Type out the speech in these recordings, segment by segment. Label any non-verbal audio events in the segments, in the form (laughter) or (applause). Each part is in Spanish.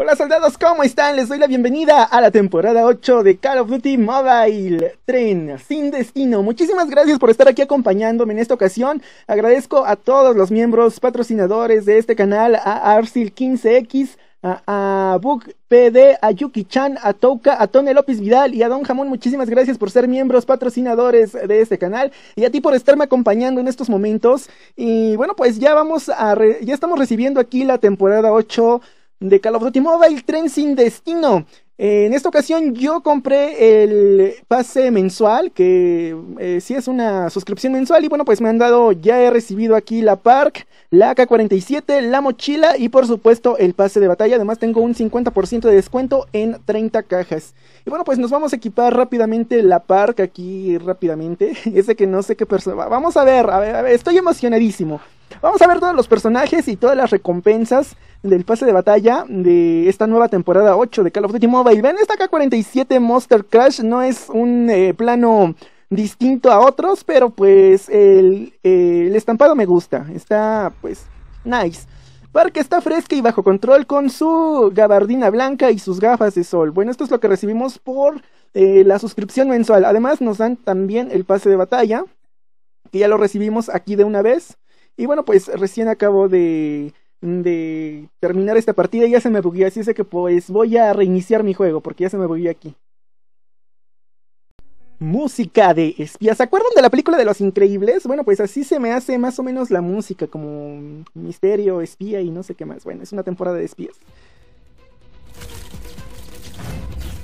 Hola soldados, ¿cómo están? Les doy la bienvenida a la temporada 8 de Call of Duty Mobile Tren sin destino. Muchísimas gracias por estar aquí acompañándome en esta ocasión. Agradezco a todos los miembros patrocinadores de este canal, a Arsil15X, a, a PD, a Yuki-chan, a Touka, a Tony López Vidal y a Don Jamón. Muchísimas gracias por ser miembros patrocinadores de este canal y a ti por estarme acompañando en estos momentos. Y bueno, pues ya vamos a, ya estamos recibiendo aquí la temporada 8 de Call of Duty Mobile Tren sin Destino. en esta ocasión yo compré el pase mensual, que si eh, sí es una suscripción mensual. Y bueno, pues me han dado, ya he recibido aquí la Park, la AK-47, la mochila y por supuesto el pase de batalla. Además tengo un 50% de descuento en 30 cajas. Y bueno, pues nos vamos a equipar rápidamente la Park aquí rápidamente. (laughs) Ese que no sé qué persona... Vamos a ver estoy emocionadísimo. Vamos a ver todos los personajes y todas las recompensas del pase de batalla de esta nueva temporada 8 de Call of Duty Mobile. ven esta K-47 Monster Crash no es un eh, plano distinto a otros, pero pues el, eh, estampado me gusta. Está pues nice. Parque está fresca y bajo control con su gabardina blanca y sus gafas de sol. Bueno, esto es lo que recibimos por eh, la suscripción mensual. Además nos dan también el pase de batalla, que ya lo recibimos aquí de una vez. Y bueno, pues recién acabo de, de terminar esta partida y ya se me bugueó, así es que pues voy a reiniciar mi juego porque ya se me bugueó aquí. Música de espías. ¿Se acuerdan de la película de Los Increíbles? Bueno, pues así se me hace más o menos la música, como misterio, espía y no sé qué más. Bueno, es una temporada de espías.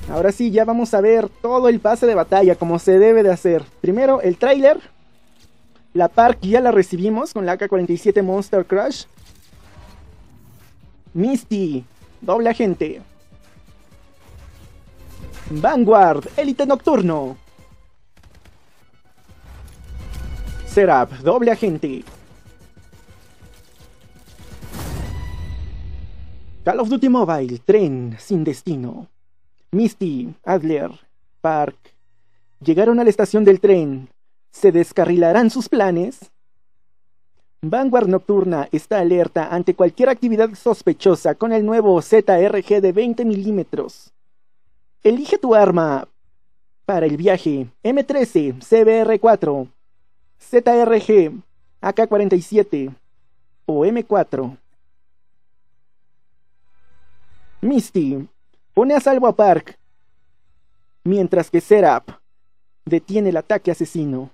Ahora sí, ya vamos a ver todo el pase de batalla como se debe de hacer. Primero el tráiler la Park ya la recibimos con la AK-47 Monster Crush. Misty, doble agente. Vanguard, élite nocturno. Serap, doble agente. Call of Duty Mobile, tren sin destino. Misty, Adler, Park. Llegaron a la estación del tren. ¿Se descarrilarán sus planes? Vanguard Nocturna está alerta ante cualquier actividad sospechosa con el nuevo ZRG de 20 milímetros. Elige tu arma para el viaje M13, CBR4, ZRG, AK-47 o M4. Misty pone a salvo a Park, mientras que Serap detiene el ataque asesino.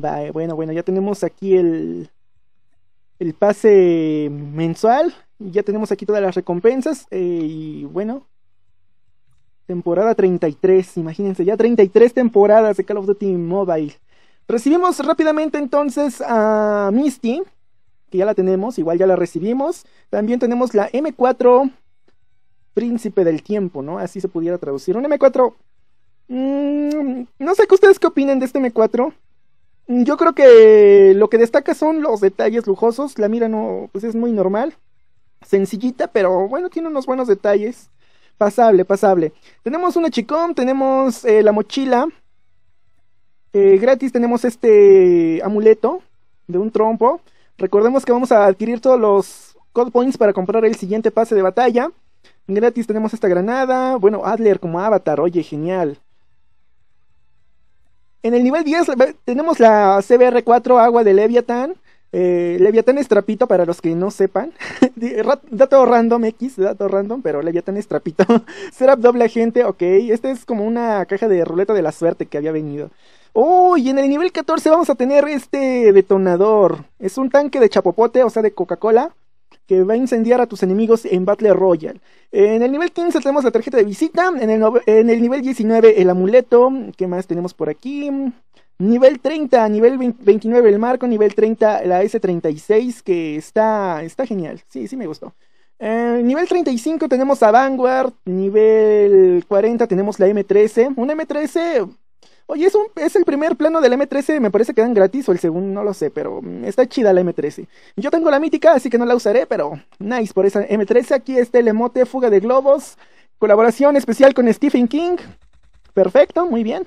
Bueno, bueno, ya tenemos aquí el, el pase mensual. Ya tenemos aquí todas las recompensas. Eh, y bueno, temporada 33. Imagínense, ya 33 temporadas de Call of Duty Mobile. Recibimos rápidamente entonces a Misty, que ya la tenemos, igual ya la recibimos. También tenemos la M4 Príncipe del Tiempo, ¿no? Así se pudiera traducir. Un M4. Mm, no sé qué ustedes qué opinen de este M4. Yo creo que lo que destaca son los detalles lujosos. La mira no, pues es muy normal, sencillita, pero bueno, tiene unos buenos detalles. Pasable, pasable. Tenemos una chicón, tenemos eh, la mochila. Eh, gratis tenemos este amuleto de un trompo. Recordemos que vamos a adquirir todos los code points para comprar el siguiente pase de batalla. Gratis tenemos esta granada. Bueno, Adler como avatar, oye, genial. En el nivel 10 tenemos la CBR4 Agua de Leviatán, eh, Leviatán es para los que no sepan. (laughs) dato random X, dato random, pero Leviatán Estrapito, trapito. (laughs) Serap doble agente, ok. Esta es como una caja de ruleta de la suerte que había venido. Oh, y en el nivel 14 vamos a tener este detonador. Es un tanque de chapopote, o sea, de Coca-Cola que va a incendiar a tus enemigos en Battle Royale. En el nivel 15 tenemos la tarjeta de visita, en el, en el nivel 19 el amuleto, ¿qué más tenemos por aquí? Nivel 30, nivel 29 el marco, nivel 30 la S36 que está, está genial, sí, sí me gustó. Eh, nivel 35 tenemos a Vanguard, nivel 40 tenemos la M13. Una M13 Oye, es, el primer plano del M13, me parece que dan gratis o el segundo, no lo sé, pero mm, está chida la M13. Yo tengo la mítica, así que no la usaré, pero nice por esa M13. Aquí está el emote Fuga de Globos, colaboración especial con Stephen King. Perfecto, muy bien.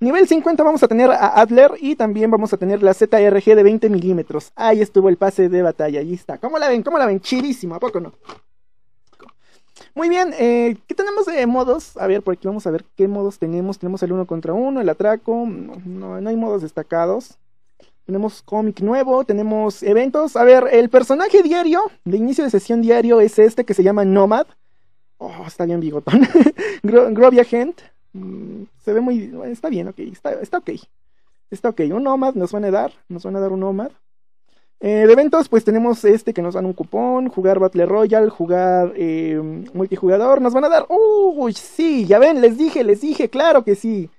Nivel 50 vamos a tener a Adler y también vamos a tener la ZRG de 20 milímetros. Ahí estuvo el pase de batalla, ahí está. ¿Cómo la ven? ¿Cómo la ven? Chidísimo, ¿a poco no? Muy bien, eh, ¿qué tenemos de modos? A ver, por aquí vamos a ver qué modos tenemos. Tenemos el uno contra uno, el atraco. No, hay modos destacados. Tenemos cómic nuevo, tenemos eventos. A ver, el personaje diario de inicio de sesión diario es este que se llama Nomad. Oh, está bien bigotón. (laughs) Grovia Gent. Mm, se ve muy. Está bien, ok. Está, está ok. Está ok. Un Nomad nos van a dar. Nos van a dar un Nomad. Eh, de eventos, pues tenemos este que nos dan un cupón, jugar Battle Royale, jugar eh, multijugador, nos van a dar... ¡Uy, sí! Ya ven, les dije, les dije, claro que sí.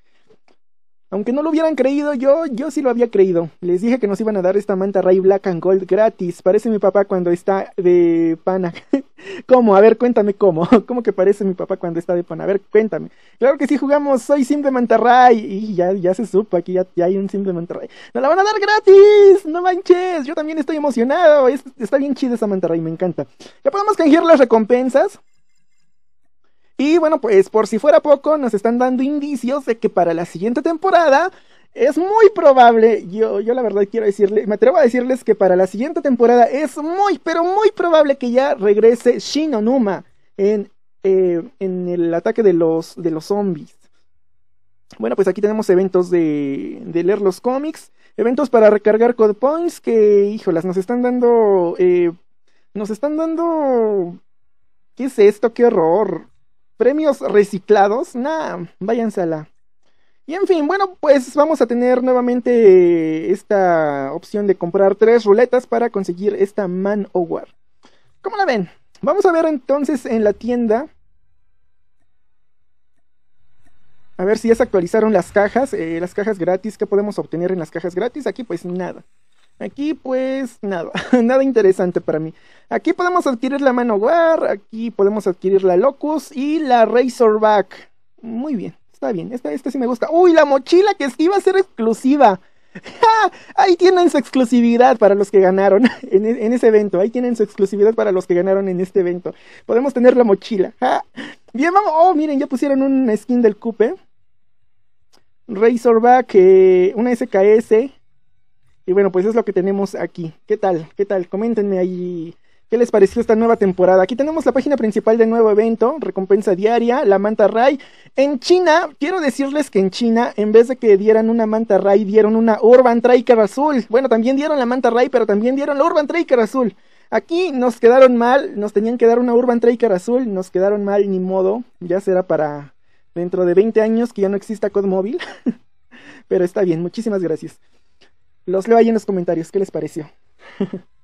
Aunque no lo hubieran creído, yo, yo sí lo había creído. Les dije que nos iban a dar esta manta Ray Black and Gold gratis. Parece mi papá cuando está de pana. (laughs) ¿Cómo? A ver, cuéntame cómo. (laughs) ¿Cómo que parece mi papá cuando está de pan? A ver, cuéntame. Claro que sí jugamos, soy Sim de Mantarray. Y ya, ya se supo, aquí ya, hay un Simple de Mantarray. ¿No la van a dar gratis! ¡No manches! Yo también estoy emocionado. está bien chido esa Mantarray, me encanta. Ya podemos canjear las recompensas. Y bueno, pues por si fuera poco, nos están dando indicios de que para la siguiente temporada es muy probable, yo, yo la verdad quiero decirle, me atrevo a decirles que para la siguiente temporada es muy, pero muy probable que ya regrese Shinonuma en, eh, en el ataque de los, de los zombies. Bueno, pues aquí tenemos eventos de, de leer los cómics, eventos para recargar code points que, híjolas, nos están dando, eh, nos están dando, ¿qué es esto? ¡Qué horror! Premios reciclados, nah, váyanse a la y en fin, bueno, pues vamos a tener nuevamente esta opción de comprar tres ruletas para conseguir esta Man ¿Cómo la ven? Vamos a ver entonces en la tienda. A ver si ya se actualizaron las cajas, eh, las cajas gratis, ¿qué podemos obtener en las cajas gratis? Aquí pues nada. Aquí pues nada, (laughs) nada interesante para mí. Aquí podemos adquirir la Manowar, aquí podemos adquirir la Locus y la Razorback. Muy bien está bien, esta, este sí me gusta. Uy, la mochila que iba a ser exclusiva. Ahí tienen su exclusividad para los que ganaron (laughs) en, e, en, ese evento. Ahí tienen su exclusividad para los que ganaron en este evento. Podemos tener la mochila. Bien, vamos. Oh, miren, ya pusieron un skin del Coupe. Razorback, eh, una SKS. Y bueno, pues es lo que tenemos aquí. ¿Qué tal? ¿Qué tal? Coméntenme ahí ¿Qué les pareció esta nueva temporada? Aquí tenemos la página principal del nuevo evento, recompensa diaria, la manta Ray. En China, quiero decirles que en China, en vez de que dieran una manta Ray, dieron una Urban Tracker azul. Bueno, también dieron la manta Ray, pero también dieron la Urban Tracker azul. Aquí nos quedaron mal, nos tenían que dar una Urban Tracker azul, nos quedaron mal, ni modo. Ya será para dentro de 20 años que ya no exista Cod (laughs) pero está bien, muchísimas gracias. Los leo ahí en los comentarios, ¿qué les pareció? (laughs)